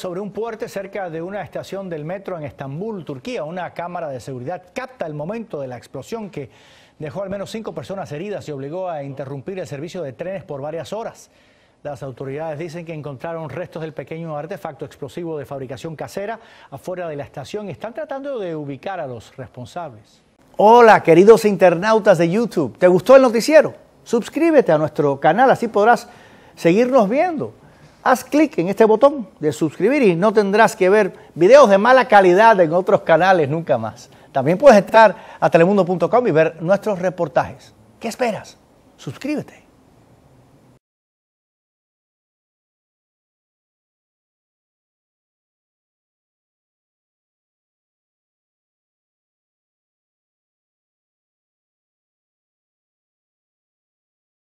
Sobre un puente cerca de una estación del metro en Estambul, Turquía, una cámara de seguridad capta el momento de la explosión que dejó al menos cinco personas heridas y obligó a interrumpir el servicio de trenes por varias horas. Las autoridades dicen que encontraron restos del pequeño artefacto explosivo de fabricación casera afuera de la estación y están tratando de ubicar a los responsables. Hola, queridos internautas de YouTube. ¿Te gustó el noticiero? Suscríbete a nuestro canal, así podrás seguirnos viendo haz clic en este botón de suscribir y no tendrás que ver videos de mala calidad en otros canales nunca más. También puedes estar a telemundo.com y ver nuestros reportajes. ¿Qué esperas? Suscríbete.